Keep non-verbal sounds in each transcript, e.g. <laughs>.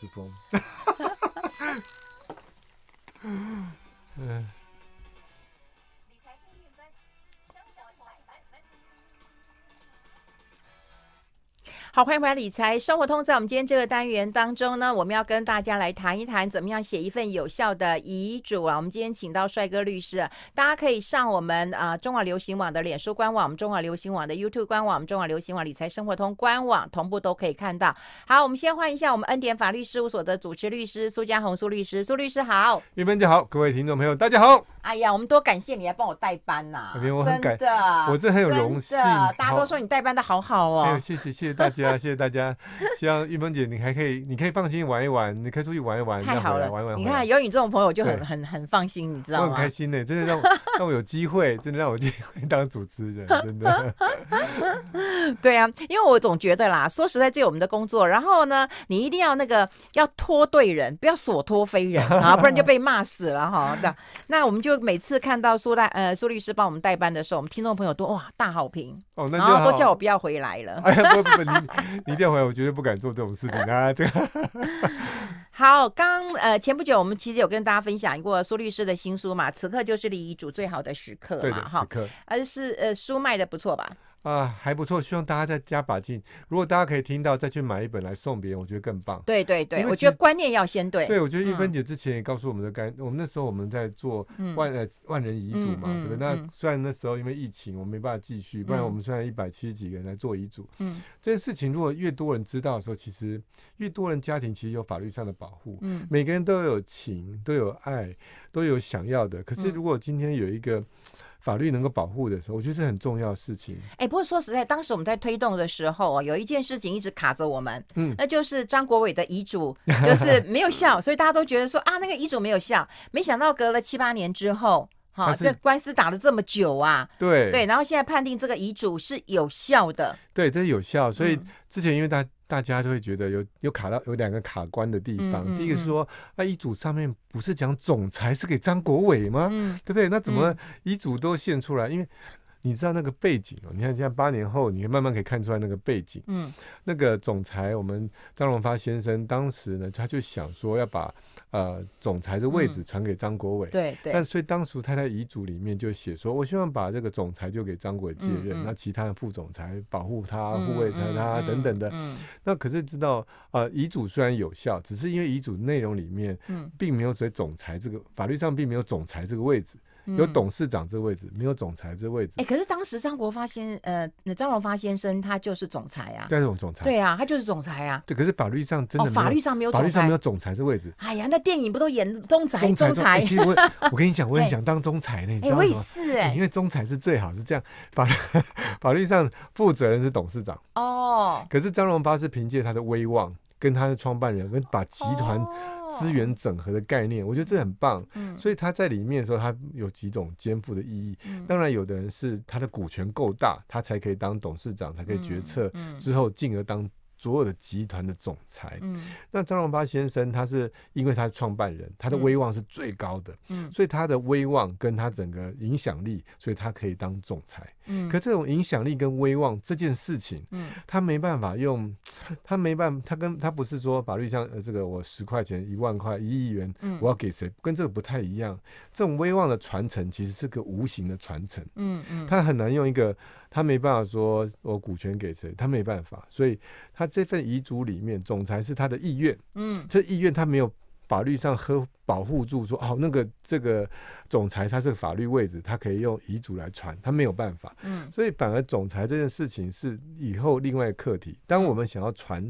people. <laughs> <laughs> yeah. 好，欢迎回来！理财生活通在我们今天这个单元当中呢，我们要跟大家来谈一谈怎么样写一份有效的遗嘱啊。我们今天请到帅哥律师，大家可以上我们啊中华流行网的脸书官网，我们中华流行网的 YouTube 官网，我们中华流行网理财生活通官网同步都可以看到。好，我们先欢迎一下我们恩典法律事务所的主持律师苏家红苏律师，苏律师好，玉芬姐好，各位听众朋友大家好。哎呀，我们多感谢你来帮我代班呐，真的，我这很有荣幸。大家都说你代班的好好哦，谢谢谢谢大家。谢谢谢谢大家，希望玉芬姐你还可以，你可以放心玩一玩，你可以出去玩一玩，太好了，玩玩。你看有你这种朋友就很很很放心，你知道吗？很开心呢，真的让 <laughs> 让我有机会，真的让我有机会当主持人，真的。<laughs> 对啊，因为我总觉得啦，说实在，这我们的工作，然后呢，你一定要那个要拖对人，不要所托非人啊，不然就被骂死了哈。那那我们就每次看到苏大呃苏律师帮我们代班的时候，我们听众朋友都哇大好评哦，然后都叫我不要回来了，哎呀不不。<laughs> 你一定要回来，我绝对不敢做这种事情 <laughs> 啊！这个好，刚呃前不久我们其实有跟大家分享过苏律师的新书嘛，《此刻就是立遗嘱最好的时刻》嘛，哈，而是呃书卖的不错吧？啊，还不错，希望大家再加把劲。如果大家可以听到，再去买一本来送别人，我觉得更棒。对对对，我觉得观念要先对。对，我觉得玉芬姐之前也告诉我们的，干我们那时候我们在做万呃万人遗嘱嘛，对不对？那虽然那时候因为疫情，我们没办法继续，不然我们虽然一百七十几个人来做遗嘱，嗯，这件事情如果越多人知道的时候，其实越多人家庭其实有法律上的保护。嗯，每个人都有情，都有爱，都有想要的。可是如果今天有一个。法律能够保护的时候，我觉得是很重要的事情。哎，不过说实在，当时我们在推动的时候啊，有一件事情一直卡着我们，嗯，那就是张国伟的遗嘱 <laughs> 就是没有效，所以大家都觉得说啊，那个遗嘱没有效。没想到隔了七八年之后，哈，这官司打了这么久啊，对对，然后现在判定这个遗嘱是有效的，对，这是有效，所以之前因为他。大家都会觉得有有卡到有两个卡关的地方，第一个是说，那遗嘱上面不是讲总裁是给张国伟吗？对不对？那怎么遗嘱都现出来？因为。你知道那个背景哦？你看，现在八年后，你慢慢可以看出来那个背景。嗯，那个总裁，我们张荣发先生当时呢，他就想说要把呃总裁的位置传给张国伟。对对。所以当时他在遗嘱里面就写说：“我希望把这个总裁就给张国伟接任，那其他的副总裁保护他、护卫他等等的。”嗯。那可是知道，呃，遗嘱虽然有效，只是因为遗嘱内容里面，并没有写总裁这个法律上并没有总裁这个位置。有董事长这位置，没有总裁这位置。哎，可是当时张国发先，呃，那张荣发先生他就是总裁啊，这种总裁。对啊，他就是总裁啊。对，可是法律上真的。哦，法律上没有。法律上没有总裁这位置。哎呀，那电影不都演总裁？总裁。其实我 <laughs> 我跟你讲，我很想当总裁呢。哎，我也是哎。因为总裁是最好，是这样。法律法律上负责人是董事长。哦。可是张荣发是凭借他的威望，跟他的创办人，跟把集团。资源整合的概念，我觉得这很棒。嗯，所以他在里面的时候，他有几种肩负的意义。当然，有的人是他的股权够大，他才可以当董事长，才可以决策，之后进而当所有的集团的总裁。嗯，那张荣发先生，他是因为他是创办人，他的威望是最高的。嗯，所以他的威望跟他整个影响力，所以他可以当总裁。可这种影响力跟威望这件事情，嗯，他没办法用，<tsk> 他没办法，他跟他不是说法律上，这个我十块钱、一万块、一亿元，我要给谁，跟这个不太一样。这种威望的传承其实是个无形的传承，嗯嗯，他很难用一个，他没办法说我股权给谁，他没办法，所以他这份遗嘱里面，总裁是他的意愿，嗯，这意愿他没有。法律上和保护住说哦，那个这个总裁他是法律位置，他可以用遗嘱来传，他没有办法。嗯，所以反而总裁这件事情是以后另外课题。当我们想要传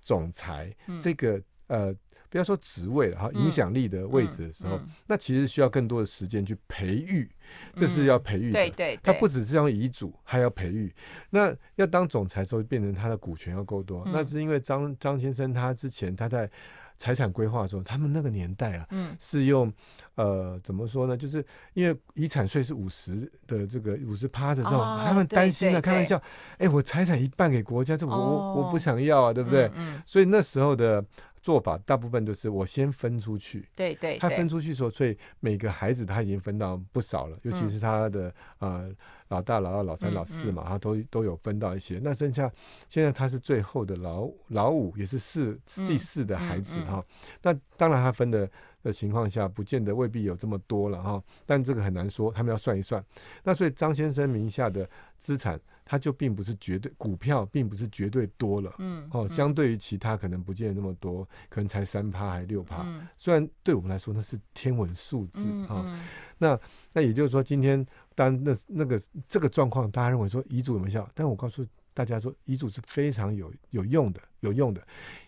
总裁这个呃，不要说职位了哈，影响力的位置的时候，那其实需要更多的时间去培育。这是要培育的，对对，他不只是要遗嘱，还要培育。那要当总裁时候，变成他的股权要够多。那是因为张张先生他之前他在。财产规划的时候，他们那个年代啊，是用呃怎么说呢？就是因为遗产税是五十的这个五十趴的这种，他们担心啊，开玩笑，哎，我财产一半给国家，这我我不想要啊，对不对？所以那时候的做法，大部分都是我先分出去。对对，他分出去的时候，所以每个孩子他已经分到不少了，尤其是他的呃。老大、老二、老三、老四嘛，他都都有分到一些。那剩下现在他是最后的老老五，也是四第四的孩子哈。那当然他分的的情况下，不见得未必有这么多了哈。但这个很难说，他们要算一算。那所以张先生名下的资产，他就并不是绝对股票，并不是绝对多了。嗯，哦，相对于其他可能不见得那么多，可能才三趴还六趴。嗯，虽然对我们来说那是天文数字啊。那那也就是说，今天当那那个这个状况，大家认为说遗嘱有没有效？但我告诉大家说，遗嘱是非常有有用的，有用的，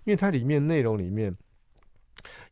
因为它里面内容里面，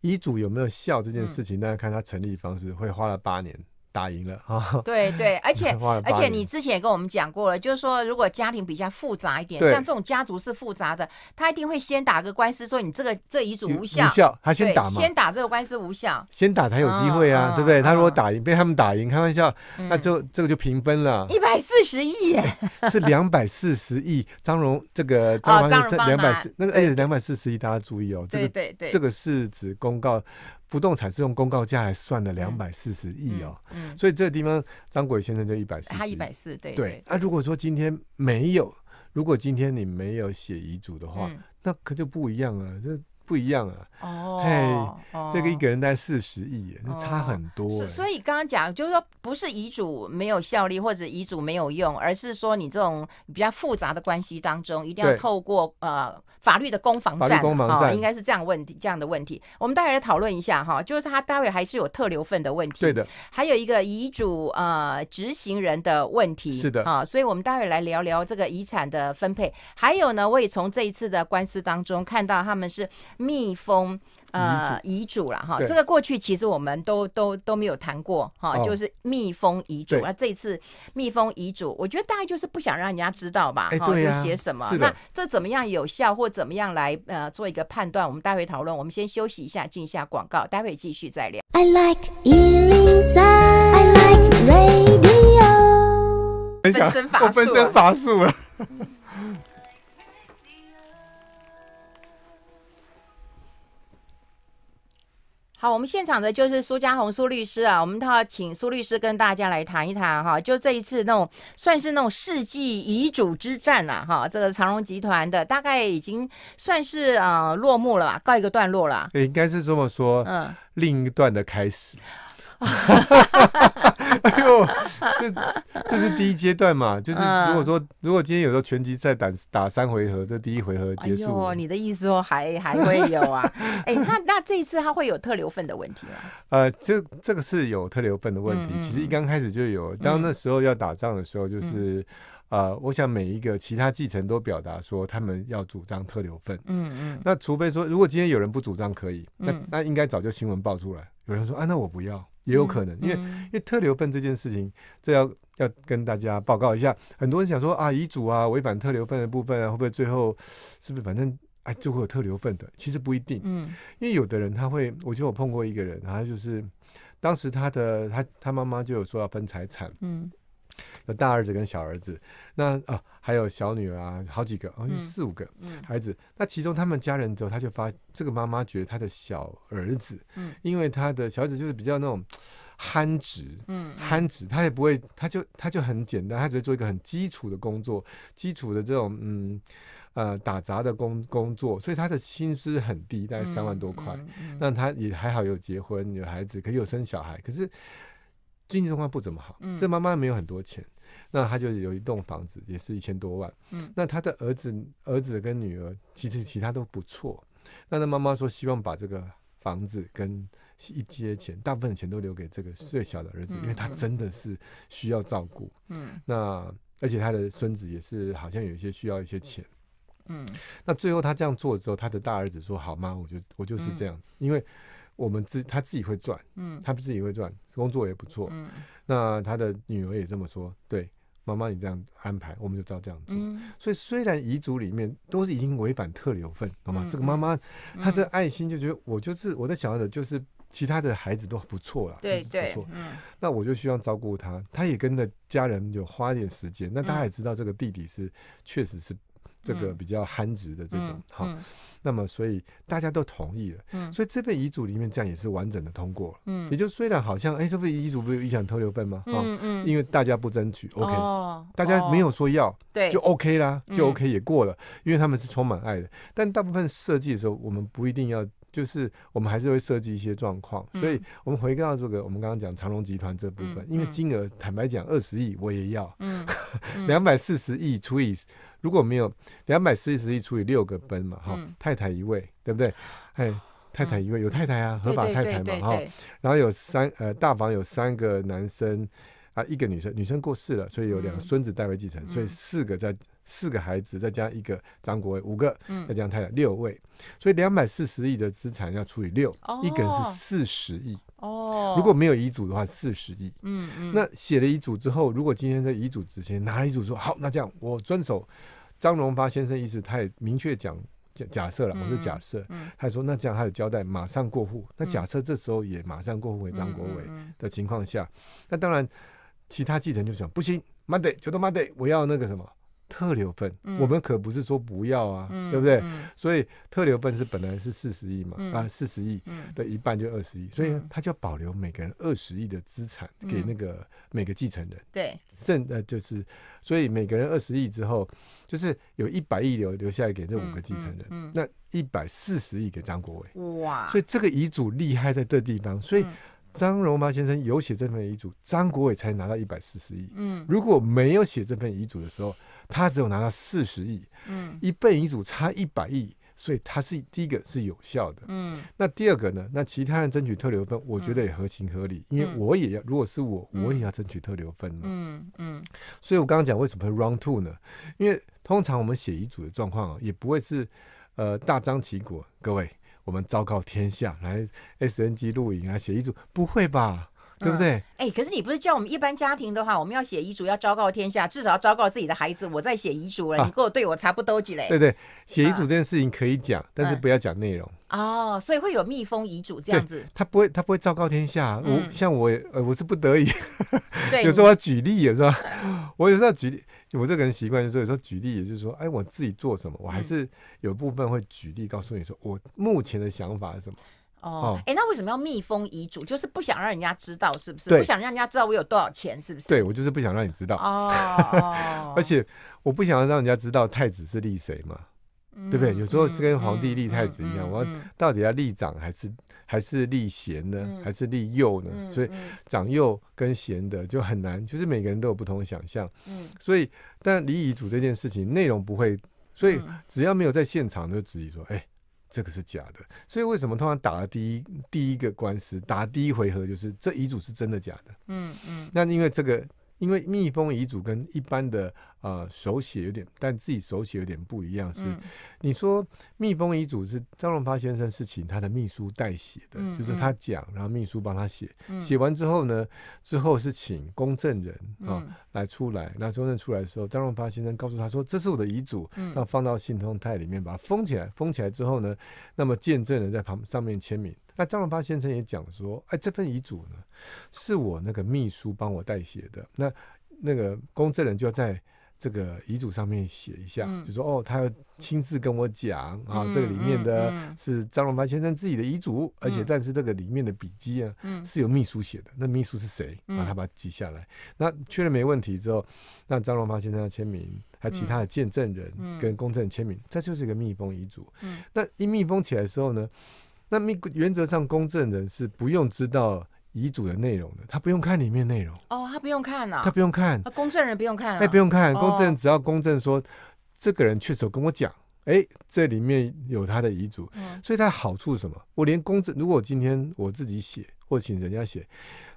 遗嘱有没有效这件事情，大家看它成立方式，会花了八年。打赢了啊！<laughs> 对对，而且 <laughs> 而且你之前也跟我们讲过了，就是说如果家庭比较复杂一点，像这种家族是复杂的，他一定会先打个官司，说你这个这遗嘱无效，无效，他先打嘛，先打这个官司无效，先打才有机会啊，对不对？他如果打赢，被他们打赢，开玩笑，那就这个就平分了，一百四十亿，<laughs> 是两百四十亿。张荣这个张荣，这两百四，那个哎，两百四十亿，大家注意哦，这个对对，这个是指公告。不动产是用公告价来算的两百四十亿哦，所以这个地方张国伟先生就一百四，他一百四，对对。那如果说今天没有，如果今天你没有写遗嘱的话，那可就不一样了。这不一样啊！哦，这个一个人概四十亿，差很多。所以刚刚讲就是说，不是遗嘱没有效力或者遗嘱没有用，而是说你这种比较复杂的关系当中，一定要透过呃法律的攻防战，应该是这样问题这样的问题。我们待会来讨论一下哈，就是他待会还是有特留份的问题，对的，还有一个遗嘱呃执行人的问题，是的啊，所以我们待会来聊聊这个遗产的分配。还有呢，我也从这一次的官司当中看到他们是。密封呃遗嘱了哈，这个过去其实我们都都都没有谈过哈，就是密封遗嘱。那这次密封遗嘱，我觉得大概就是不想让人家知道吧，哈，就写什么。那这怎么样有效，或怎么样来呃做一个判断？我们待会讨论。我们先休息一下，进一下广告，待会继续再聊。I like，I like radio 零三我分身乏术了。好，我们现场的就是苏家宏苏律师啊，我们要请苏律师跟大家来谈一谈哈，就这一次那种算是那种世纪遗嘱之战了哈，这个长荣集团的大概已经算是啊落幕了吧，告一个段落了，应该是这么说，嗯，另一段的开始。<laughs> 阶段嘛，就是如果说如果今天有时候拳击赛打打三回合，这第一回合结束，你的意思说还还会有啊？<laughs> 哎，那那这一次他会有特留份的问题吗？呃，这这个是有特留份的问题，其实一刚开始就有。当那时候要打仗的时候，就是呃，我想每一个其他继承都表达说他们要主张特留份。嗯嗯。那除非说，如果今天有人不主张，可以，那那应该早就新闻爆出来。有人说啊，那我不要，也有可能，因为因为特留份这件事情，这要。要跟大家报告一下，很多人想说啊，遗嘱啊违反特留份的部分啊，会不会最后是不是反正哎就会有特留份的？其实不一定，嗯，因为有的人他会，我觉得我碰过一个人，他就是当时他的他他妈妈就有说要分财产，嗯，有大儿子跟小儿子，那啊还有小女儿啊，好几个，哦，四五个孩子，那其中他们家人之后他就发，这个妈妈觉得他的小儿子，嗯，因为他的小儿子就是比较那种。憨直，嗯，憨直，他也不会，他就他就很简单，他只会做一个很基础的工作，基础的这种，嗯，呃，打杂的工工作，所以他的薪资很低，大概三万多块。那他也还好，有结婚有孩子，可有生小孩，可是经济状况不怎么好。嗯，这妈妈没有很多钱，那他就有一栋房子，也是一千多万。嗯，那他的儿子儿子跟女儿，其实其他都不错。那他妈妈说，希望把这个。房子跟一些钱，大部分的钱都留给这个最小的儿子，因为他真的是需要照顾。嗯，那而且他的孙子也是好像有一些需要一些钱。嗯，那最后他这样做之后，他的大儿子说：“好吗？我就我就是这样子，因为我们自他自己会赚。嗯，他他自己会赚，工作也不错。嗯，那他的女儿也这么说。对。”妈妈，你这样安排，我们就照这样做。所以虽然遗嘱里面都是已经违反特留份，懂吗？这个妈妈她这爱心就觉得，我就是我在想要的，就是其他的孩子都不错了，对对，不错。嗯，那我就希望照顾他，他也跟着家人有花一点时间。那大家也知道这个弟弟是确实是。这个比较憨直的这种哈，那么所以大家都同意了，所以这份遗嘱里面这样也是完整的通过了，嗯，也就虽然好像哎，这份遗嘱不是影想偷留份吗？嗯嗯，因为大家不争取，OK，大家没有说要，对，就 OK 啦，就 OK 也过了，因为他们是充满爱的。但大部分设计的时候，我们不一定要，就是我们还是会设计一些状况。所以我们回到这个，我们刚刚讲长隆集团这部分，因为金额坦白讲二十亿我也要，<laughs> 嗯，两百四十亿除以。如果没有两百四十亿除以六个分嘛，哈，太太一位，对不对？哎，太太一位有太太啊，合法太太嘛，哈。然后有三呃，大房有三个男生啊，一个女生，女生过世了，所以有两个孙子代为继承，所以四个在四个孩子，再加一个张国威，五个，再加太太，六位，所以两百四十亿的资产要除以六，一个人是四十亿。哦，如果没有遗嘱的话，四十亿。嗯嗯，那写了遗嘱之后，如果今天在遗嘱之前拿了遗嘱说好，那这样我遵守张荣发先生意思，他也明确讲假假设了，我是假设，他说那这样他有交代，马上过户。那假设这时候也马上过户给张国伟的情况下，那当然其他继承就想不行，妈的，求他妈 y 我要那个什么。特留份，我们可不是说不要啊，对不对？所以特留份是本来是四十亿嘛，啊，四十亿的一半就二十亿，所以他就要保留每个人二十亿的资产给那个每个继承人，对，剩呃就是，所以每个人二十亿之后，就是有一百亿留留下来给这五个继承人，那一百四十亿给张国伟，哇，所以这个遗嘱厉害在这地方，所以。张荣发先生有写这份遗嘱，张国伟才拿到一百四十亿。嗯，如果没有写这份遗嘱的时候，他只有拿到四十亿。嗯，一份遗嘱差一百亿，所以他是第一个是有效的。嗯，那第二个呢？那其他人争取特留分，我觉得也合情合理，因为我也要。如果是我，我也要争取特留分。嗯嗯，所以我刚刚讲为什么会 round two 呢？因为通常我们写遗嘱的状况啊，也不会是呃大张旗鼓。各位。我们昭告天下，来 SNG 露营啊，写遗嘱？不会吧，对不对？哎，可是你不是叫我们一般家庭的话，我们要写遗嘱，要昭告天下，至少要昭告自己的孩子。我在写遗嘱了，你给我对我差不多机嘞。对对，写遗嘱这件事情可以讲，但是不要讲内容。哦，所以会有密封遗嘱这样子。他不会，他不会昭告天下。我像我，呃，我是不得已。对，<laughs> 有时候要举例啊，是吧？我有时候举例。我这个人习惯就是说，举例，也就是说，哎，我自己做什么，我还是有部分会举例告诉你说，我目前的想法是什么。哦，哎，那为什么要密封遗嘱？就是不想让人家知道，是不是？不想让人家知道我有多少钱，是不是？对，我就是不想让你知道。哦，<laughs> 而且我不想要让人家知道太子是立谁嘛。对不对？有时候就跟皇帝立太子一样，我到底要立长还是还是立贤呢？还是立幼呢？所以长幼跟贤的就很难，就是每个人都有不同的想象。嗯。所以，但离遗嘱这件事情内容不会，所以只要没有在现场，就质疑说：哎，这个是假的。所以为什么通常打第一第一个官司打第一回合就是这遗嘱是真的假的？嗯嗯。那因为这个，因为密封遗嘱跟一般的。啊，手写有点，但自己手写有点不一样。是，你说密封遗嘱是张荣发先生是请他的秘书代写的，就是他讲，然后秘书帮他写。写完之后呢，之后是请公证人啊来出来。那公证出来的时候，张荣发先生告诉他说：“这是我的遗嘱，那放到信通泰里面，把它封起来。封起来之后呢，那么见证人在旁上面签名。那张荣发先生也讲说：‘哎，这份遗嘱呢，是我那个秘书帮我代写的。那那个公证人就要在。’这个遗嘱上面写一下，就说哦，他要亲自跟我讲啊，这个里面的是张荣发先生自己的遗嘱，而且但是这个里面的笔记啊，是由秘书写的，那秘书是谁？把他把它记下来，那确认没问题之后，那张荣发先生要签名，还有其他的见证人跟公证人签名，这就是一个密封遗嘱。那一密封起来的时候呢，那密原则上公证人是不用知道。遗嘱的内容的，他不用看里面内容哦，他不用看啊，他不用看，公证人不用看，哎，不用看，公证人只要公证说，这个人确实跟我讲，哎，这里面有他的遗嘱，所以的好处什么？我连公证，如果今天我自己写或请人家写，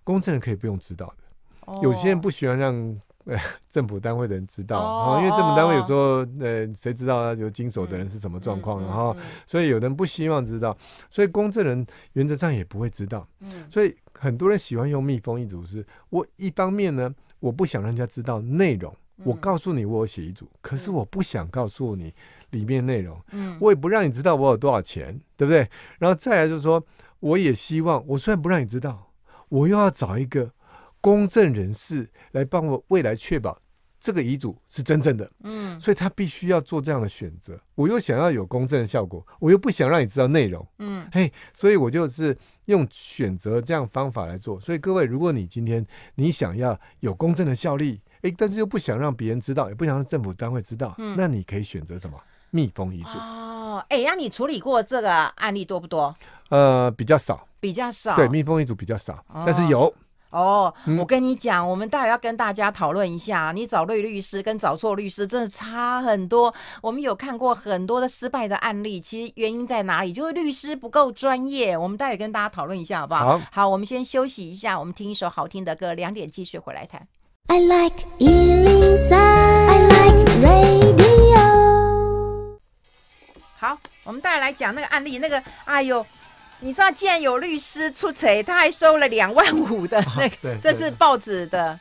公证人可以不用知道的。有些人不喜欢让。呃，<laughs> 政府单位的人知道啊，因为政府单位有时候，呃，谁知道他就经手的人是什么状况，然后，所以有人不希望知道，所以公证人原则上也不会知道。嗯，所以很多人喜欢用密封一组是我一方面呢，我不想让人家知道内容，我告诉你我写一组，可是我不想告诉你里面内容。嗯，我也不让你知道我有多少钱，对不对？然后再来就是说，我也希望我虽然不让你知道，我又要找一个。公证人士来帮我未来确保这个遗嘱是真正的，嗯，所以他必须要做这样的选择。我又想要有公证的效果，我又不想让你知道内容，嗯，嘿，所以我就是用选择这样方法来做。所以各位，如果你今天你想要有公证的效力，诶，但是又不想让别人知道，也不想让政府单位知道，那你可以选择什么密封遗嘱哦。哎，那你处理过这个案例多不多？呃，比较少，比较少。对，密封遗嘱比较少，但是有。哦，我跟你讲，我们待会要跟大家讨论一下，你找对律师跟找错律师真的差很多。我们有看过很多的失败的案例，其实原因在哪里？就是律师不够专业。我们待会跟大家讨论一下，好不好？好，我们先休息一下，我们听一首好听的歌，两点继续回来谈。I like 103, I like radio。好，我们待会来讲那个案例，那个，哎呦。你知道，既然有律师出钱，他还收了两万五的那个，这是报纸的。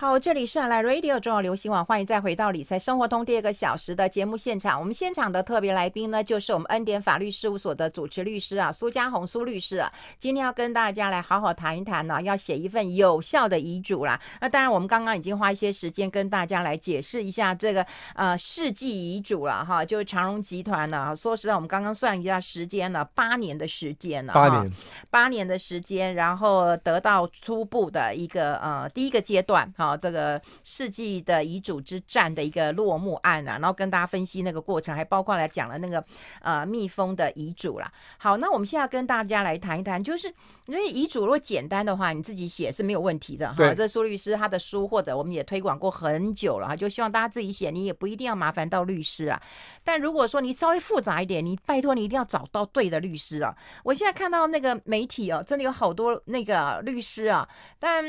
好，这里是安来 Radio 中华流行网，欢迎再回到理财生活通第二个小时的节目现场。我们现场的特别来宾呢，就是我们恩典法律事务所的主持律师啊，苏家红苏律师啊，今天要跟大家来好好谈一谈呢，要写一份有效的遗嘱啦。那当然，我们刚刚已经花一些时间跟大家来解释一下这个呃世纪遗嘱了哈，就是长荣集团呢，说实在，我们刚刚算一下时间呢，八年的时间了，八年八年的时间，然后得到初步的一个呃第一个阶段哈。这个世纪的遗嘱之战的一个落幕案啊，然后跟大家分析那个过程，还包括来讲了那个呃蜜蜂的遗嘱啦。好，那我们现在跟大家来谈一谈，就是因为遗嘱如果简单的话，你自己写是没有问题的哈。这苏律师他的书，或者我们也推广过很久了哈，就希望大家自己写，你也不一定要麻烦到律师啊。但如果说你稍微复杂一点，你拜托你一定要找到对的律师啊。我现在看到那个媒体哦，真的有好多那个律师啊，但。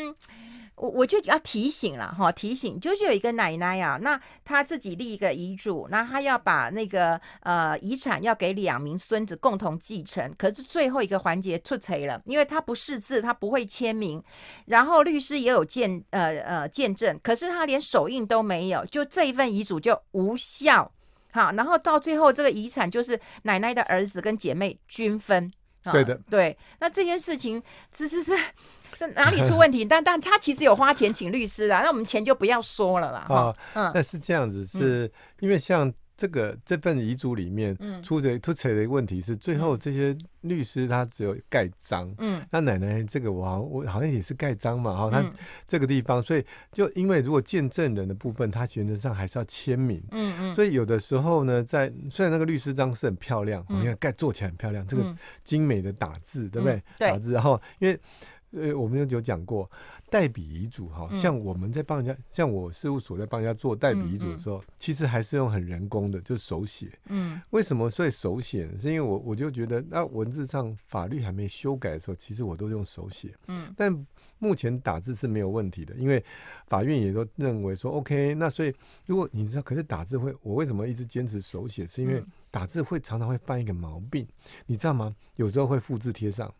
我我就要提醒了哈，提醒就是有一个奶奶啊，那她自己立一个遗嘱，那她要把那个呃遗产要给两名孙子共同继承，可是最后一个环节出错了，因为她不识字，她不会签名，然后律师也有见呃呃见证，可是她连手印都没有，就这一份遗嘱就无效，好，然后到最后这个遗产就是奶奶的儿子跟姐妹均分，对的，对，那这件事情其实是。哪里出问题？但 <laughs> 但他其实有花钱请律师啊，那我们钱就不要说了啦。啊，嗯，那是这样子，是因为像这个这份遗嘱里面，出的出的一个问题是，最后这些律师他只有盖章。嗯，那奶奶这个我好我好像也是盖章嘛，哈，他这个地方，所以就因为如果见证人的部分，他原则上还是要签名。嗯嗯，所以有的时候呢，在虽然那个律师章是很漂亮，你看盖做起来很漂亮，这个精美的打字，对不对？打字，然后因为。呃，我们有有讲过代笔遗嘱哈，像我们在帮人家，像我事务所在帮人家做代笔遗嘱的时候，其实还是用很人工的，就是手写。嗯，为什么所以手写？是因为我我就觉得，那文字上法律还没修改的时候，其实我都用手写。嗯，但目前打字是没有问题的，因为法院也都认为说 OK。那所以如果你知道，可是打字会，我为什么一直坚持手写？是因为打字会常常会犯一个毛病，你知道吗？有时候会复制贴上。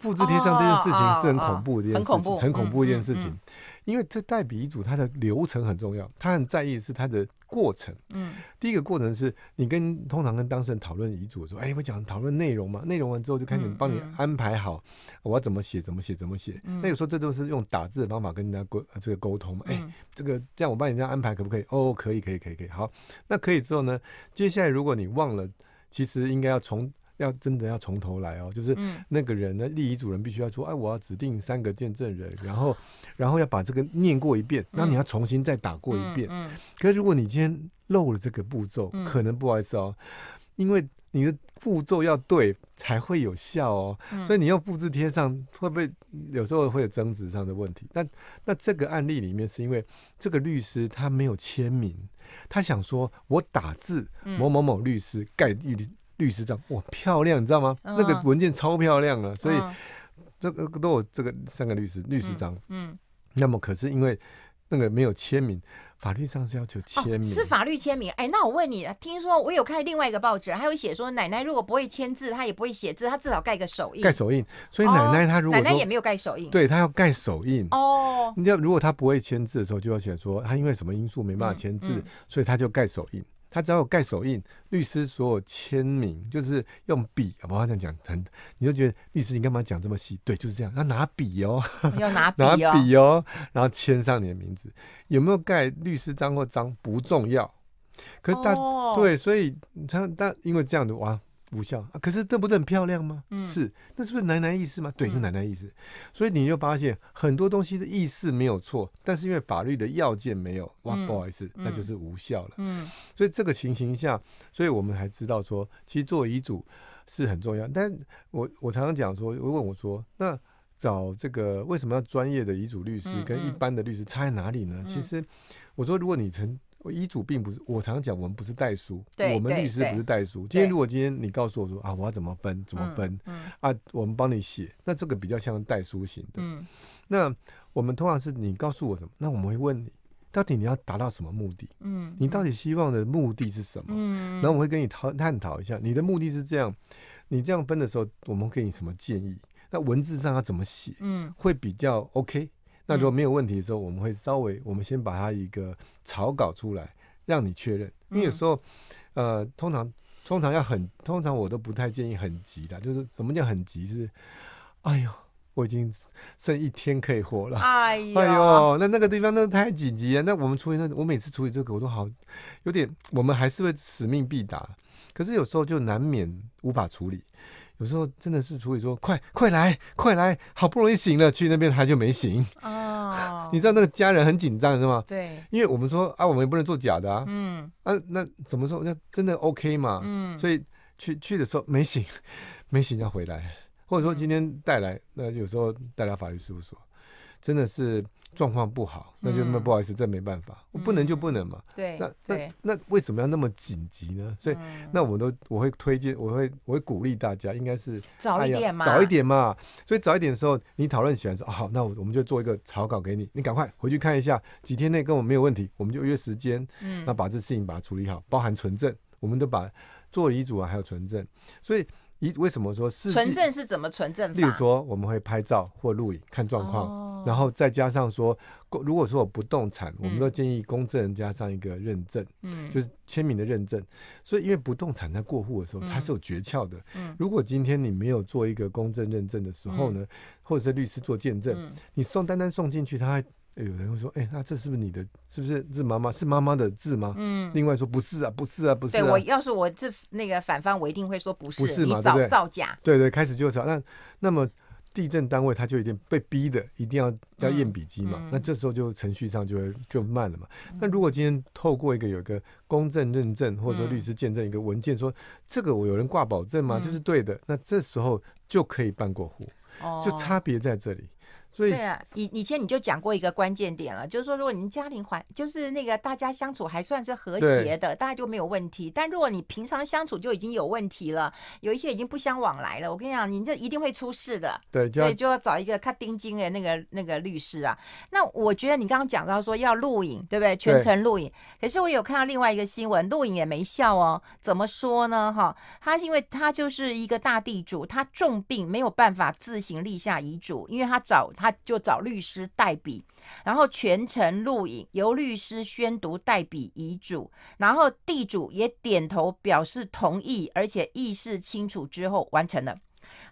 复制贴上这件事情是很恐怖的一件事情，很恐怖一件事情，因为这代笔遗嘱它的流程很重要，他很在意是它的过程。嗯，第一个过程是你跟通常跟当事人讨论遗嘱，的时候，哎，我讲讨论内容嘛，内容完之后就开始帮你安排好，我要怎么写怎么写怎么写。”那有时候这都是用打字的方法跟人家沟这个沟通嘛？哎，这个这样我帮你这样安排可不可以？哦，可以可以可以可以。好，那可以之后呢？接下来如果你忘了，其实应该要从。要真的要从头来哦，就是那个人呢，利益主人必须要说，哎，我要指定三个见证人，然后，然后要把这个念过一遍，那你要重新再打过一遍。嗯，可如果你今天漏了这个步骤，可能不好意思哦，因为你的步骤要对才会有效哦。所以你要复制贴上，会不会有时候会有争执上的问题？那那这个案例里面是因为这个律师他没有签名，他想说我打字某某某律师盖一。律师章哇漂亮，你知道吗？那个文件超漂亮啊！所以这个都有这个三个律师律师章。嗯，那么可是因为那个没有签名，法律上是要求签名是法律签名。哎，那我问你，听说我有看另外一个报纸，还有写说奶奶如果不会签字，她也不会写字，她至少盖个手印。盖手印，所以奶奶她如果奶奶也没有盖手印，对，她要盖手印哦。你要如果她不会签字的时候，就要写说她因为什么因素没办法签字，所以她就盖手印。他只要有盖手印，律师所有签名就是用笔，我这样讲很，你就觉得律师你干嘛讲这么细？对，就是这样，他拿笔哦，<laughs> 要拿拿笔哦，然后签上你的名字，有没有盖律师章或章不重要，可他对，所以他但因为这样的哇。无效，啊。可是这不是很漂亮吗？是，那是不是奶奶意思吗？对，是奶奶意思。所以你就发现很多东西的意思没有错，但是因为法律的要件没有，哇，不好意思，那就是无效了。嗯，所以这个情形下，所以我们还知道说，其实做遗嘱是很重要。但我我常常讲说，问我说，那找这个为什么要专业的遗嘱律师跟一般的律师差在哪里呢？其实我说，如果你曾我遗嘱并不是，我常讲我们不是代书，我们律师不是代书。今天如果今天你告诉我说啊，我要怎么分，怎么分，啊，我们帮你写，那这个比较像代书型的。那我们通常是你告诉我什么，那我们会问你，到底你要达到什么目的？嗯，你到底希望的目的是什么？嗯，然后我会跟你讨探讨一下，你的目的是这样，你这样分的时候，我们给你什么建议？那文字上要怎么写？嗯，会比较 OK。那如果没有问题的时候，我们会稍微，我们先把它一个草稿出来，让你确认。因为有时候，呃，通常通常要很，通常我都不太建议很急的。就是什么叫很急？是，哎呦，我已经剩一天可以活了。哎呦，那那个地方那太紧急了。那我们处理那，我每次处理这个我都好有点，我们还是会使命必达。可是有时候就难免无法处理。有时候真的是处理说快快来快来，好不容易醒了，去那边他就没醒 <laughs> 你知道那个家人很紧张是吗？对，因为我们说啊，我们也不能做假的啊，嗯，啊那怎么说那真的 OK 嘛？嗯，所以去去的时候没醒，<laughs> 没醒要回来，或者说今天带来，那有时候带来法律事务所，真的是。状况不好，那就那不好意思，这没办法，不能就不能嘛。对，那那那为什么要那么紧急呢？所以那我都我会推荐，我会我会鼓励大家，应该是早一点嘛，早一点嘛。所以早一点的时候，你讨论起来说，好，那我我们就做一个草稿给你，你赶快回去看一下，几天内跟我没有问题，我们就约时间，嗯，那把这事情把它处理好，包含存证，我们都把做遗嘱啊还有存证，所以。一为什么说是纯正是怎么纯正？例如说，我们会拍照或录影看状况，然后再加上说，如果说我不动产，我们都建议公证人加上一个认证，嗯，就是签名的认证。所以因为不动产在过户的时候，它是有诀窍的。嗯，如果今天你没有做一个公证认证的时候呢，或者是律师做见证，你送单单送进去，他还。有人会说：“哎，那这是不是你的？是不是是妈妈是妈妈的字吗？”嗯。另外说：“不是啊，不是啊，不是。”对我，要是我这那个反方，我一定会说：“不是，你造造假。”对对，开始就是那那么，地震单位他就一定被逼的，一定要要验笔机嘛。那这时候就程序上就会就慢了嘛。那如果今天透过一个有个公证认证，或者说律师见证一个文件，说这个我有人挂保证吗？就是对的。那这时候就可以办过户。哦。就差别在这里。对啊，以以前你就讲过一个关键点了，就是说，如果你家庭环，就是那个大家相处还算是和谐的，大家就没有问题。但如果你平常相处就已经有问题了，有一些已经不相往来了，我跟你讲，你这一定会出事的。对，就就要找一个卡钉金的那个那个律师啊。那我觉得你刚刚讲到说要录影，对不对？全程录影。可是我有看到另外一个新闻，录影也没效哦。怎么说呢？哈，他是因为他就是一个大地主，他重病没有办法自行立下遗嘱，因为他找。他就找律师代笔，然后全程录影，由律师宣读代笔遗嘱，然后地主也点头表示同意，而且意识清楚之后完成了。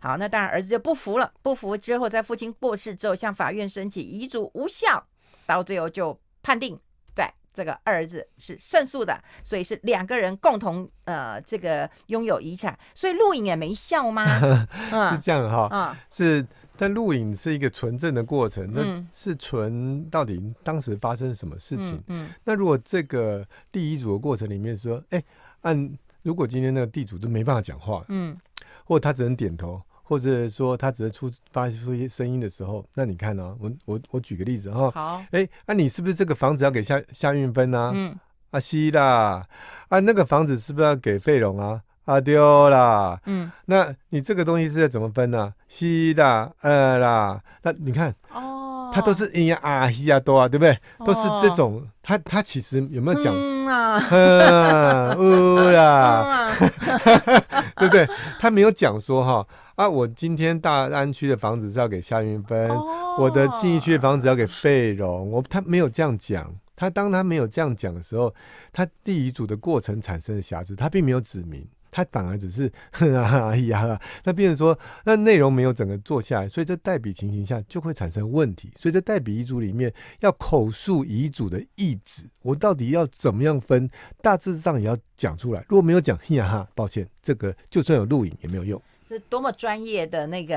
好，那当然儿子就不服了，不服之后在父亲过世之后向法院申请遗嘱无效，到最后就判定对这个二儿子是胜诉的，所以是两个人共同呃这个拥有遗产，所以录影也没效吗？<laughs> 是这样的哈，是。但录影是一个纯正的过程，那是纯到底当时发生什么事情。那如果这个一组的过程里面说，哎，按如果今天那个地主就没办法讲话，嗯，或他只能点头，或者说他只能出发出一些声音的时候，那你看哦，我我我举个例子哈，好，哎，那你是不是这个房子要给夏夏运分啊？嗯，阿西啦，啊，那个房子是不是要给费龙啊？啊，丢啦。嗯，那你这个东西是要怎么分呢？西啦，呃啦，那你看，哦，它都是咿呀啊，西呀多啊，对不对？都是这种。他他其实有没有讲？嗯啦，<laughs> 对不对？他没有讲说哈啊，我今天大安区的房子是要给夏云分，我的信义区的房子要给费荣。我他没有这样讲。他当他没有这样讲的时候，他第一组的过程产生的瑕疵，他并没有指明。他反而只是哼啊 <laughs> 呀，那变人说那内容没有整个做下来，所以这代笔情形下就会产生问题。所以，在代笔遗嘱里面，要口述遗嘱的意志，我到底要怎么样分，大致上也要讲出来。如果没有讲，呀哈，抱歉，这个就算有录影也没有用。这多么专业的那个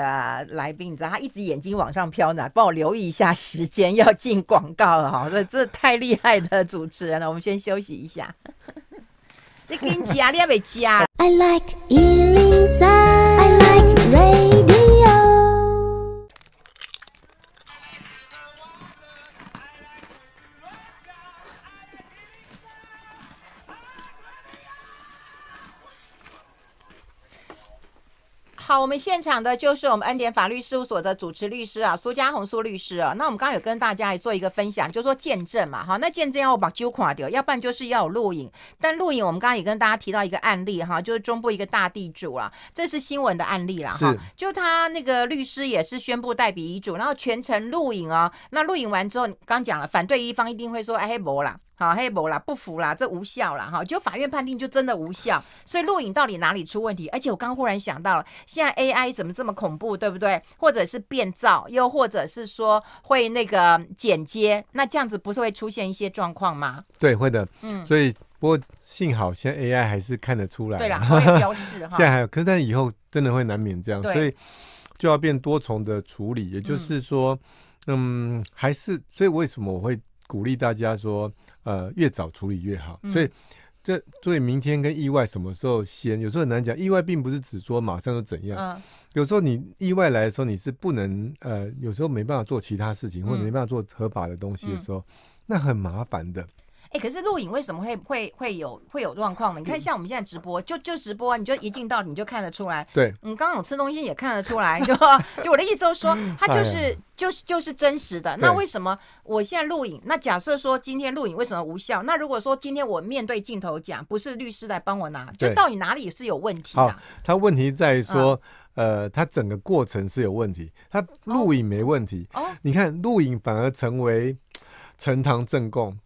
来宾，你知道他一直眼睛往上飘呢，帮我留意一下时间，要进广告了哈。这这太厉害的主持人了，我们先休息一下。你跟机啊？你也未机啊？好，我们现场的就是我们恩典法律事务所的主持律师啊，苏家红苏律师啊。那我们刚刚有跟大家来做一个分享，就是说见证嘛，哈，那见证要把揪垮掉，要不然就是要有录影。但录影，我们刚刚也跟大家提到一个案例哈，就是中部一个大地主啊，这是新闻的案例啦哈，就他那个律师也是宣布代笔遗嘱，然后全程录影哦。那录影完之后，刚讲了，反对一方一定会说哎黑啦。好，黑不啦，不服啦，这无效啦，哈！就法院判定就真的无效，所以录影到底哪里出问题？而且我刚忽然想到了，现在 AI 怎么这么恐怖，对不对？或者是变造，又或者是说会那个剪接，那这样子不是会出现一些状况吗？对，会的。嗯，所以不过幸好现在 AI 还是看得出来。对啦，会 <laughs> 标示哈。现在还有，可是但以后真的会难免这样，所以就要变多重的处理。也就是说，嗯，还是所以为什么我会鼓励大家说？呃，越早处理越好，所以这所以明天跟意外什么时候先，有时候很难讲。意外并不是只说马上就怎样，有时候你意外来的时候，你是不能呃，有时候没办法做其他事情，或者没办法做合法的东西的时候，那很麻烦的。哎，可是录影为什么会会会有会有状况呢？你看，像我们现在直播，就就直播啊，你就一进到你就看得出来。对，嗯，刚刚有吃东西也看得出来，对吧？<laughs> 就我的意思就是说，它就是就是就是真实的。那为什么我现在录影？那假设说今天录影为什么无效？那如果说今天我面对镜头讲，不是律师来帮我拿，就到底哪里是有问题啊？他问题在于说，呃，它整个过程是有问题。它录影没问题，哦，你看录影反而成为。呈堂证供，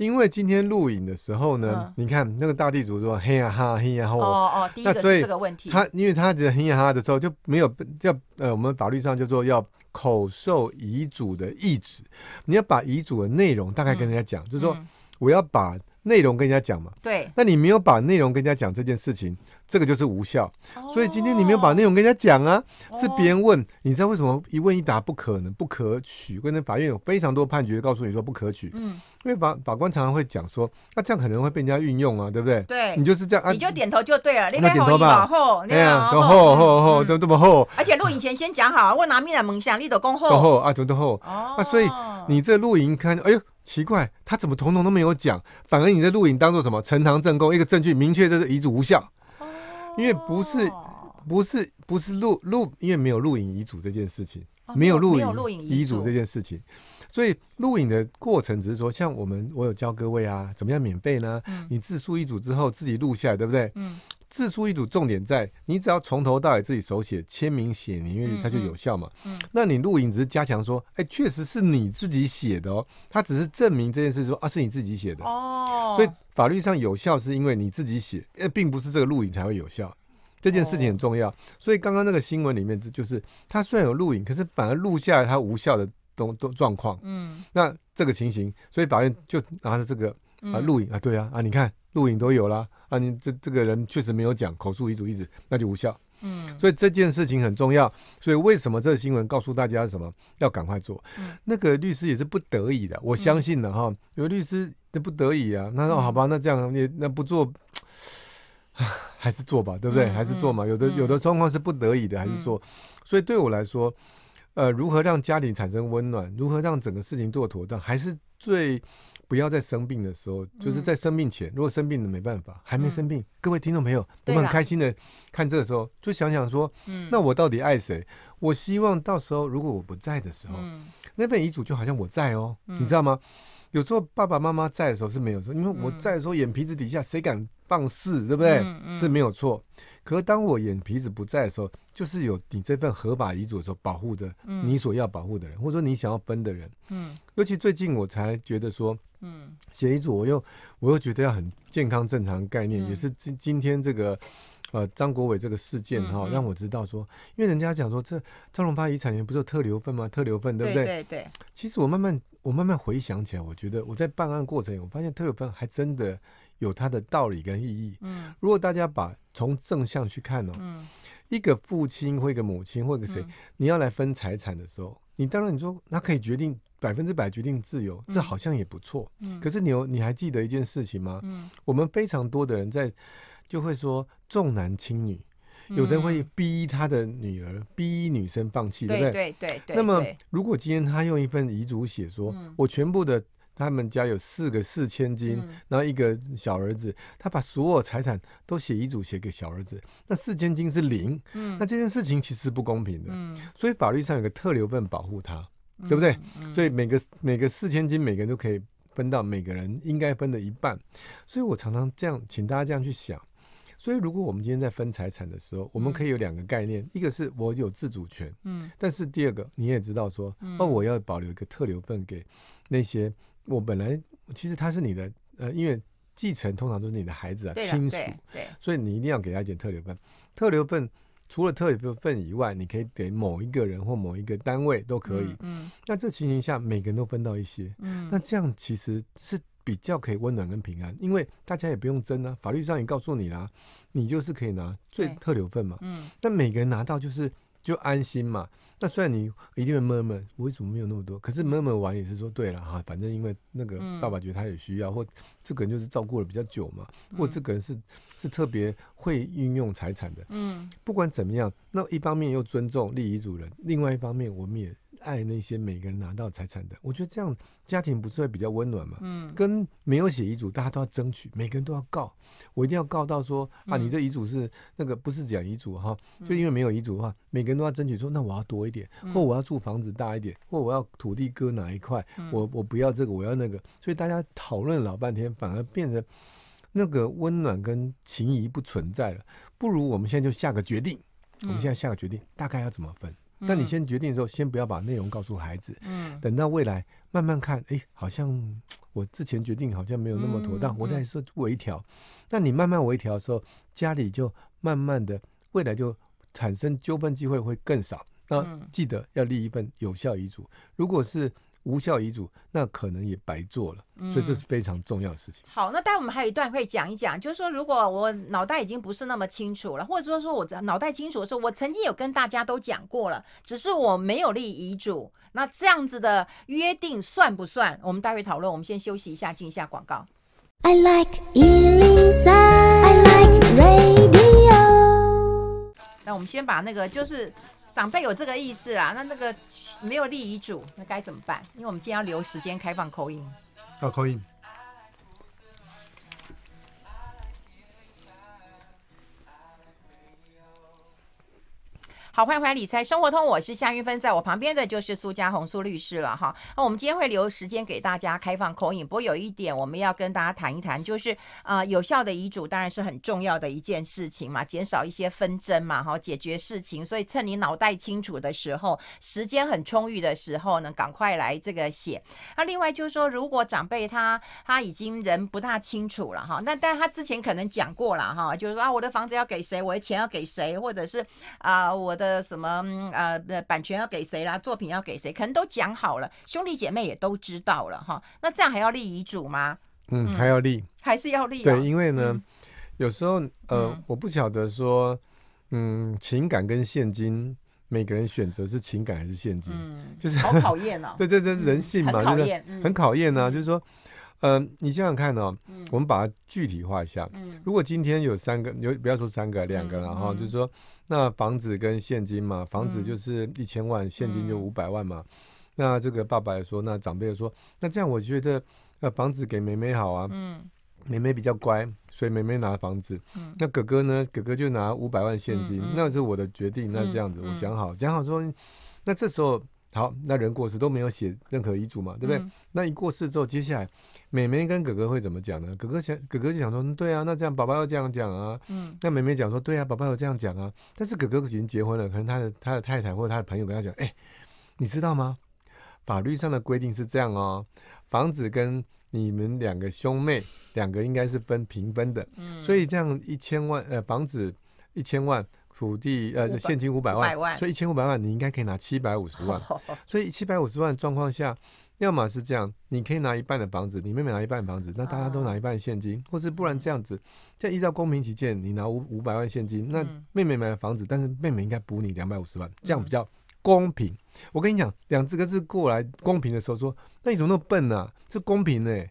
因为今天录影的时候呢，你看那个大地主说“嘿呀哈，嘿呀哈”，哦哦，第一个这个问题。他因为他觉得嘿呀哈”的时候就没有要呃，我们法律上叫做要口授遗嘱的意旨，你要把遗嘱的内容大概跟人家讲，就是说。我要把内容跟人家讲嘛，对，那你没有把内容跟人家讲这件事情，这个就是无效。所以今天你没有把内容跟人家讲啊，是别人问，你知道为什么一问一答不可能、不可取？跟那法院有非常多判决告诉你说不可取。嗯，因为法法官常常会讲说，那这样可能会被人家运用啊，对不对？对，你就是这样，你就点头就对了，那点头，后，那样，厚后厚都这么厚。而且录影前先讲好，问哪面的梦想，立都讲厚，厚啊，都都厚。哦，那所以你这录影看，哎呦。奇怪，他怎么统统都没有讲？反而你的录影当做什么呈堂证供，一个证据明确，这是遗嘱无效，因为不是不是不是录录，因为没有录影遗嘱这件事情，没有录影遗嘱这件事情，所以录影的过程只是说，像我们我有教各位啊，怎么样免费呢？你自书遗嘱之后自己录下来，对不对？嗯。自出一组重点在，你只要从头到尾自己手写签名写，你因为他就有效嘛。嗯，那你录影只是加强说，哎，确实是你自己写的哦。他只是证明这件事说啊，是你自己写的。哦。所以法律上有效是因为你自己写，呃，并不是这个录影才会有效。这件事情很重要。所以刚刚那个新闻里面，这就是他虽然有录影，可是反而录下来他无效的东东状况。嗯。那这个情形，所以法院就拿着这个啊录影啊，对啊啊，你看。录影都有啦，啊，你这这个人确实没有讲口述遗嘱一直，那就无效。嗯，所以这件事情很重要。所以为什么这新闻告诉大家什么要赶快做？那个律师也是不得已的，我相信的哈。有律师的不得已啊，那说好吧，那这样你那不做，<sighs> 还是做吧，对不对？还是做嘛。有的有的状况是不得已的，还是做。所以对我来说，呃，如何让家庭产生温暖，如何让整个事情做妥当，还是最。不要在生病的时候，就是在生病前。如果生病的没办法，还没生病，各位听众朋友，我们很开心的看这个时候，就想想说，嗯，那我到底爱谁？我希望到时候如果我不在的时候，那份遗嘱就好像我在哦，你知道吗？有时候爸爸妈妈在的时候是没有错，因为我在的时候眼皮子底下谁敢放肆，对不对？是没有错。可是当我眼皮子不在的时候，就是有你这份合法遗嘱的时候，保护着你所要保护的人，或者说你想要奔的人。嗯，尤其最近我才觉得说。嗯，写一组，我又，我又觉得要很健康正常概念，也是今今天这个，呃，张国伟这个事件哈，让我知道说，因为人家讲说，这张荣发遗产权不是特留份吗？特留份对不对？对对。其实我慢慢我慢慢回想起来，我觉得我在办案过程，我发现特留份还真的有它的道理跟意义。嗯，如果大家把从正向去看呢，一个父亲或一个母亲或一个谁，你要来分财产的时候，你当然你说他可以决定。百分之百决定自由，这好像也不错。嗯，可是你有你还记得一件事情吗？嗯，我们非常多的人在就会说重男轻女，有的会逼他的女儿、逼女生放弃，对不对？对对对。那么如果今天他用一份遗嘱写说，我全部的他们家有四个四千金，然后一个小儿子，他把所有财产都写遗嘱写给小儿子，那四千金是零。嗯，那这件事情其实是不公平的。嗯，所以法律上有个特留份保护他。对不对？所以每个每个四千斤，每个人都可以分到每个人应该分的一半。所以我常常这样，请大家这样去想。所以如果我们今天在分财产的时候，我们可以有两个概念：一个是我有自主权，嗯，但是第二个你也知道说，哦，我要保留一个特留份给那些我本来其实他是你的，呃，因为继承通常都是你的孩子啊、亲属，对，所以你一定要给他一点特留份。特留份。除了特留份以外，你可以给某一个人或某一个单位都可以。嗯，那这情形下，每个人都分到一些。嗯，那这样其实是比较可以温暖跟平安，因为大家也不用争啊。法律上也告诉你啦，你就是可以拿最特留份嘛。嗯，那每个人拿到就是。就安心嘛。那虽然你一定会闷闷，为什么没有那么多？可是闷闷玩也是说对了哈，反正因为那个爸爸觉得他有需要，或这个人就是照顾了比较久嘛，或这个人是是特别会运用财产的。嗯，不管怎么样，那一方面又尊重立遗嘱人，另外一方面我们也。爱那些每个人拿到财产的，我觉得这样家庭不是会比较温暖吗？嗯，跟没有写遗嘱，大家都要争取，每个人都要告，我一定要告到说啊，你这遗嘱是那个不是讲遗嘱哈？就因为没有遗嘱的话，每个人都要争取说，那我要多一点，或我要住房子大一点，或我要土地割哪一块，我我不要这个，我要那个。所以大家讨论老半天，反而变成那个温暖跟情谊不存在了。不如我们现在就下个决定，我们现在下个决定，大概要怎么分？那你先决定的时候，先不要把内容告诉孩子。嗯。等到未来慢慢看，哎，好像我之前决定好像没有那么妥，当。我在说微调。那你慢慢微调的时候，家里就慢慢的未来就产生纠纷机会会更少。那记得要立一份有效遗嘱。如果是。无效遗嘱，那可能也白做了，所以这是非常重要的事情。好，那待会我们还有一段会讲一讲，就是说，如果我脑袋已经不是那么清楚了，或者说说我这脑袋清楚的时候，我曾经有跟大家都讲过了，只是我没有立遗嘱，那这样子的约定算不算？我们待会讨论。我们先休息一下，进一下广告。I like 103. I like radio. 那我们先把那个就是。长辈有这个意思啊，那那个没有立遗嘱，那该怎么办？因为我们今天要留时间开放口音，啊，口音。好，欢迎回来理财生活通，我是夏玉芬，在我旁边的就是苏家红苏律师了哈。那我们今天会留时间给大家开放口影，不过有一点我们要跟大家谈一谈，就是呃有效的遗嘱当然是很重要的一件事情嘛，减少一些纷争嘛哈，解决事情。所以趁你脑袋清楚的时候，时间很充裕的时候呢，赶快来这个写。那另外就是说，如果长辈他他已经人不大清楚了哈，那但他之前可能讲过了哈，就是说我的房子要给谁，我的钱要给谁，或者是啊我的。呃，什么呃，版权要给谁啦？作品要给谁？可能都讲好了，兄弟姐妹也都知道了哈。那这样还要立遗嘱吗？嗯，还要立，还是要立？对，因为呢，有时候呃，我不晓得说，嗯，情感跟现金，每个人选择是情感还是现金？嗯，就是好 <laughs> 考验啊。对，对对，人性嘛，考验，很考验呢。就是说，呃，你想想看哦，我们把它具体化一下。嗯，如果今天有三个，有不要说三个，两个，然后就是说。那房子跟现金嘛，房子就是一千万，现金就五百万嘛。那这个爸爸也说，那长辈也说，那这样我觉得，那房子给梅梅好啊，嗯，梅梅比较乖，所以梅梅拿房子。那哥哥呢，哥哥就拿五百万现金，那是我的决定。那这样子，我讲好，讲好说，那这时候好，那人过世都没有写任何遗嘱嘛，对不对？那一过世之后，接下来。妹妹跟哥哥会怎么讲呢？哥哥想，哥哥就想说，对啊，那这样爸爸要这样讲啊。嗯，那妹妹讲说，对啊，爸爸要这样讲啊。但是哥哥已经结婚了，可能他的他的太太或者他的朋友跟他讲，哎，你知道吗？法律上的规定是这样哦，房子跟你们两个兄妹两个应该是分平分的。嗯，所以这样一千万，呃，房子一千万，土地呃，现金五百万，所以一千五百万你应该可以拿七百五十万。所以七百五十万状况下。要么是这样，你可以拿一半的房子，你妹妹拿一半房子，那大家都拿一半现金，或是不然这样子，再依照公平起见，你拿五五百万现金，那妹妹买了房子，但是妹妹应该补你两百五十万，这样比较公平。我跟你讲，两只鸽子过来公平的时候说，那你怎么那么笨呢？这公平呢？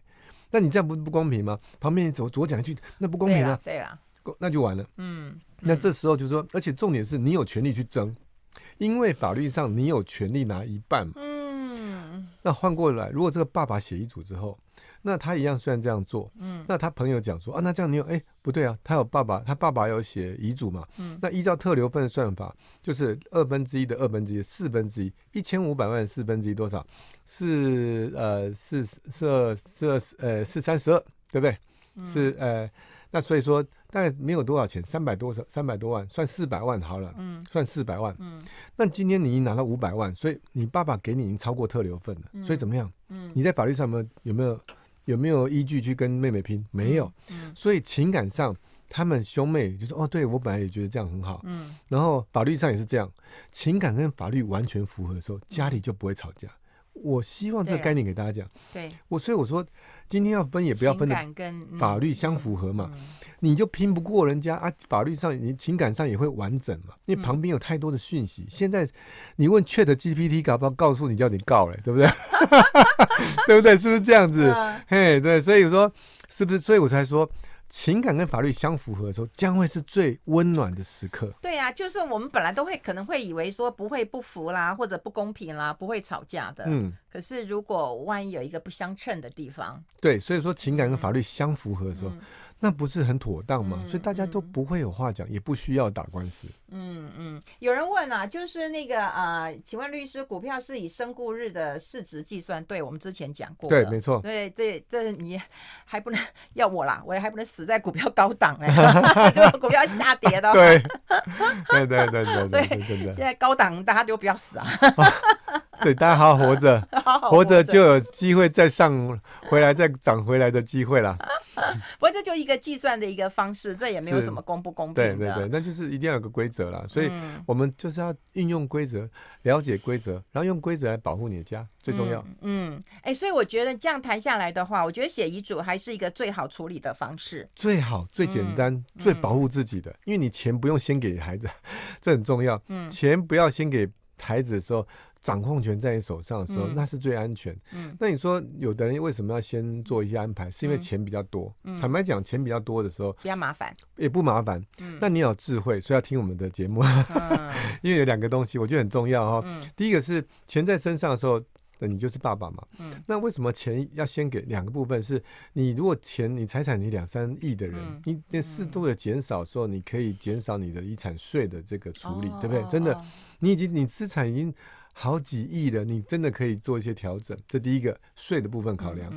那你这样不不公平吗？旁边走左讲一句，那不公平啊，对啊，那那就完了。嗯，那这时候就说，而且重点是你有权利去争，因为法律上你有权利拿一半。那换过来，如果这个爸爸写遗嘱之后，那他一样虽然这样做，嗯，那他朋友讲说啊，那这样你有哎不对啊，他有爸爸，他爸爸有写遗嘱嘛，嗯，那依照特留份算法，就是二分之一的二分之一四分之一，一千五百万四分之一多少？是呃是四二四二十呃是三十二对不对？是呃。那所以说，大概没有多少钱，三百多、三百多万，算四百万好了，算四百万。那今天你已经拿到五百万，所以你爸爸给你已经超过特留份了，所以怎么样？你在法律上有没有有没有依据去跟妹妹拼？没有，所以情感上他们兄妹就说：“哦，对我本来也觉得这样很好。”然后法律上也是这样，情感跟法律完全符合的时候，家里就不会吵架。我希望这个概念给大家讲。对，我所以我说今天要分也不要分的，跟法律相符合嘛，你就拼不过人家啊，法律上你情感上也会完整嘛，因为旁边有太多的讯息。现在你问 Chat GPT，搞不好告诉你叫你告嘞，对不对？<laughs> 对不对？是不是这样子？嘿，对，所以我说是不是？所以我才说。情感跟法律相符合的时候，将会是最温暖的时刻。对呀，就是我们本来都会可能会以为说不会不服啦，或者不公平啦，不会吵架的。嗯，可是如果万一有一个不相称的地方，对，所以说情感跟法律相符合的时候。那不是很妥当吗？所以大家都不会有话讲，也不需要打官司。嗯嗯，有人问啊，就是那个呃，请问律师，股票是以身故日的市值计算？对，我们之前讲过。对，没错。对，这这你还不能要我啦，我还不能死在股票高档哎，<laughs> 就股票下跌的。对对对对对。对，现在高档大家都不要死啊。<laughs> <laughs> 对，大家好，<laughs> 好活着，活着就有机会再上回来，再涨回来的机会啦。<laughs> 不过这就一个计算的一个方式，这也没有什么公不公平对对对，那就是一定要有个规则啦。所以我们就是要运用规则，了解规则，然后用规则来保护你的家，最重要。嗯，哎，所以我觉得这样谈下来的话，我觉得写遗嘱还是一个最好处理的方式，最好、最简单、最保护自己的，因为你钱不用先给孩子，这很重要。嗯，钱不要先给孩子的时候。掌控权在你手上的时候，那是最安全。嗯，那你说有的人为什么要先做一些安排？是因为钱比较多。嗯，坦白讲，钱比较多的时候，比较麻烦，也不麻烦。嗯，那你有智慧，所以要听我们的节目嗯，<laughs> 因为有两个东西，我觉得很重要哈。嗯，第一个是钱在身上的时候，那你就是爸爸嘛。嗯，那为什么钱要先给？两个部分是，你如果钱你财产你两三亿的人，你适度的减少时候，你可以减少你的遗产税的这个处理，对不对？真的，你已经你资产已经。好几亿的，你真的可以做一些调整。这第一个税的部分考量，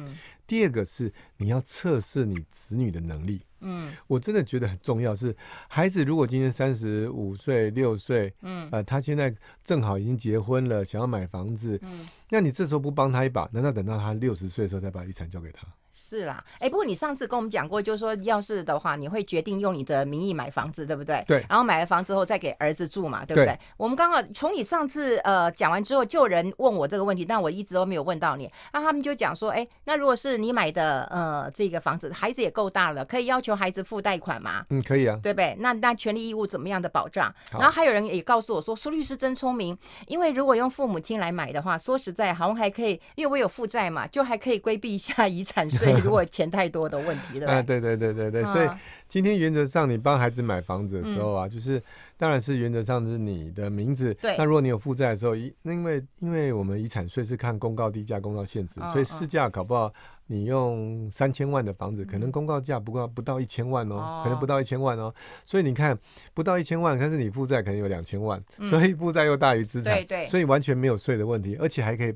第二个是你要测试你子女的能力。嗯，我真的觉得很重要。是孩子如果今年三十五岁、六岁，嗯，呃，他现在正好已经结婚了，想要买房子，嗯，那你这时候不帮他一把，难道等到他六十岁的时候再把遗产交给他？是啦，哎，不过你上次跟我们讲过，就是说，要是的话，你会决定用你的名义买房子，对不对？对。然后买了房之后，再给儿子住嘛，对不对？我们刚好从你上次呃讲完之后，就有人问我这个问题，但我一直都没有问到你。那他们就讲说，哎，那如果是你买的呃这个房子，孩子也够大了，可以要求孩子付贷款吗？嗯，可以啊，对不对？那那权利义务怎么样的保障？然后还有人也告诉我说，苏律师真聪明，因为如果用父母亲来买的话，说实在，好像还可以，因为我有负债嘛，就还可以规避一下 <laughs> 遗产税。所以如果钱太多的问题，对吧？啊，对对对对对。所以今天原则上，你帮孩子买房子的时候啊，就是，当然是原则上是你的名字。对。那如果你有负债的时候，因因为因为我们遗产税是看公告低价、公告限制，所以市价搞不好，你用三千万的房子，可能公告价不过不到一千万哦，可能不到一千万哦。所以你看不到一千万，但是你负债可能有两千万，所以负债又大于资产，对对，所以完全没有税的问题，而且还可以。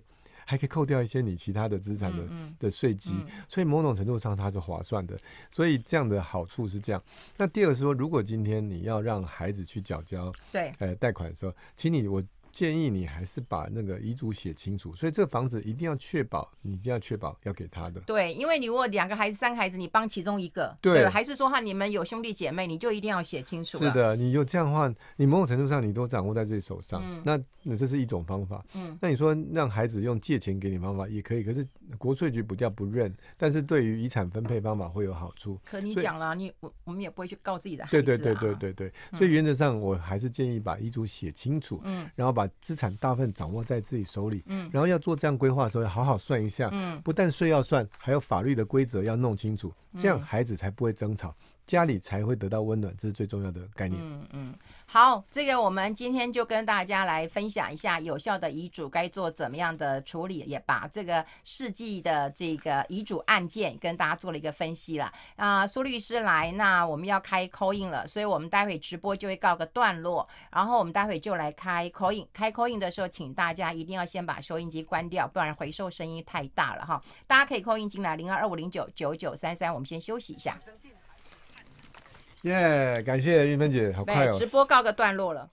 还可以扣掉一些你其他的资产的的税基，所以某种程度上它是划算的，所以这样的好处是这样。那第二个说，如果今天你要让孩子去缴交，对，呃，贷款的时候，请你我。建议你还是把那个遗嘱写清楚，所以这个房子一定要确保，你一定要确保要给他的。对，因为你如果两个孩子、三个孩子，你帮其中一个，对，还是说哈，你们有兄弟姐妹，你就一定要写清楚。是的，你就这样的话，你某种程度上你都掌握在自己手上，那那这是一种方法。嗯，那你说让孩子用借钱给你方法也可以，可是国税局不叫不认，但是对于遗产分配方法会有好处。可你讲了，你我我们也不会去告自己的孩子，对对对对对对，所以原则上我还是建议把遗嘱写清楚，嗯，然后。把资产大份掌握在自己手里，然后要做这样规划的时候，要好好算一下。不但税要算，还有法律的规则要弄清楚，这样孩子才不会争吵，家里才会得到温暖。这是最重要的概念。嗯嗯。好，这个我们今天就跟大家来分享一下有效的遗嘱该做怎么样的处理，也把这个世纪的这个遗嘱案件跟大家做了一个分析了。啊，苏律师来，那我们要开 coin 了，所以我们待会直播就会告个段落，然后我们待会就来开 coin。开 coin 的时候，请大家一定要先把收音机关掉，不然回收声音太大了哈。大家可以 c 印 i n 进来零二二五零九九九三三，我们先休息一下。耶！感谢玉芬姐，好快哦。直播告个段落了。